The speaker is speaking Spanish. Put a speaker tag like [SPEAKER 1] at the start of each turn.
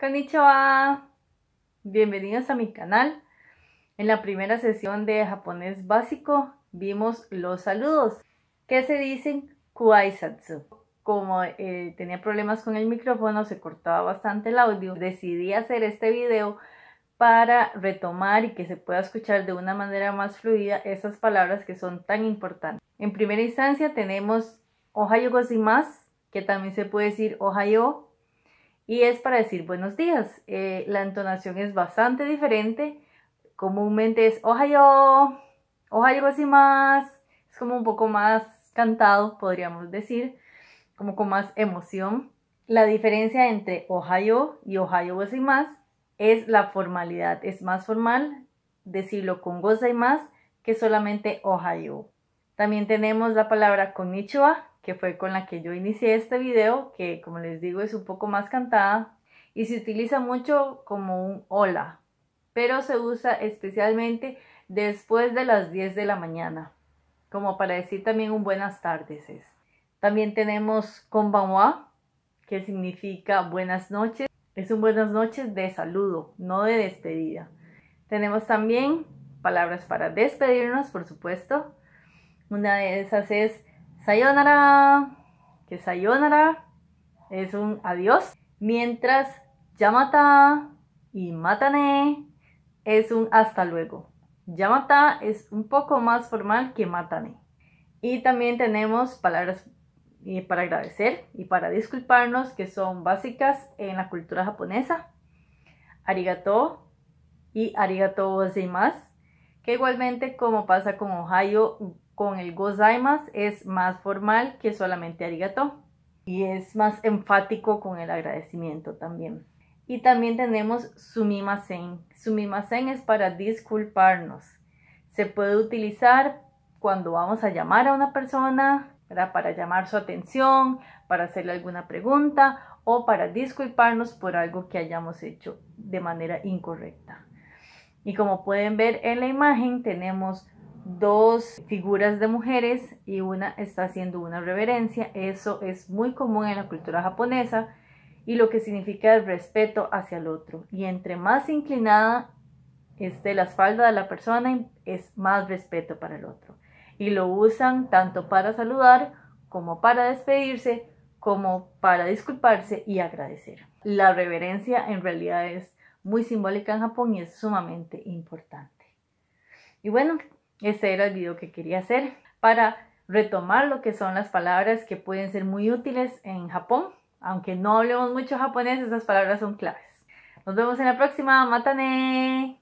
[SPEAKER 1] Konnichiwa. Bienvenidos a mi canal. En la primera sesión de japonés básico vimos los saludos que se dicen kuaisatsu. Como eh, tenía problemas con el micrófono, se cortaba bastante el audio, decidí hacer este video para retomar y que se pueda escuchar de una manera más fluida esas palabras que son tan importantes. En primera instancia tenemos ohayou gozaimasu, que también se puede decir ohayou y es para decir buenos días. Eh, la entonación es bastante diferente. Comúnmente es ohayo, ohayo así más. Es como un poco más cantado, podríamos decir, como con más emoción. La diferencia entre ohayo y ohayo así más es la formalidad. Es más formal decirlo con goza y más que solamente ohayo. También tenemos la palabra konnichiwa, que fue con la que yo inicié este video, que como les digo es un poco más cantada y se utiliza mucho como un hola, pero se usa especialmente después de las 10 de la mañana, como para decir también un buenas tardes. También tenemos konbanwa, que significa buenas noches. Es un buenas noches de saludo, no de despedida. Tenemos también palabras para despedirnos, por supuesto. Una de esas es sayonara, que sayonara es un adiós, mientras yamata y matane es un hasta luego. Yamata es un poco más formal que matane. Y también tenemos palabras para agradecer y para disculparnos que son básicas en la cultura japonesa. Arigato y arigato más que igualmente como pasa con Ohio, con el gozaimas es más formal que solamente arigato y es más enfático con el agradecimiento también. Y también tenemos sumimasen. Sumimasen es para disculparnos. Se puede utilizar cuando vamos a llamar a una persona, para llamar su atención, para hacerle alguna pregunta o para disculparnos por algo que hayamos hecho de manera incorrecta. Y como pueden ver en la imagen, tenemos dos figuras de mujeres y una está haciendo una reverencia. Eso es muy común en la cultura japonesa y lo que significa el respeto hacia el otro. Y entre más inclinada esté la espalda de la persona, es más respeto para el otro. Y lo usan tanto para saludar como para despedirse, como para disculparse y agradecer. La reverencia en realidad es muy simbólica en Japón y es sumamente importante. Y bueno, ese era el video que quería hacer para retomar lo que son las palabras que pueden ser muy útiles en Japón. Aunque no hablemos mucho japonés, esas palabras son claves. Nos vemos en la próxima. Matane.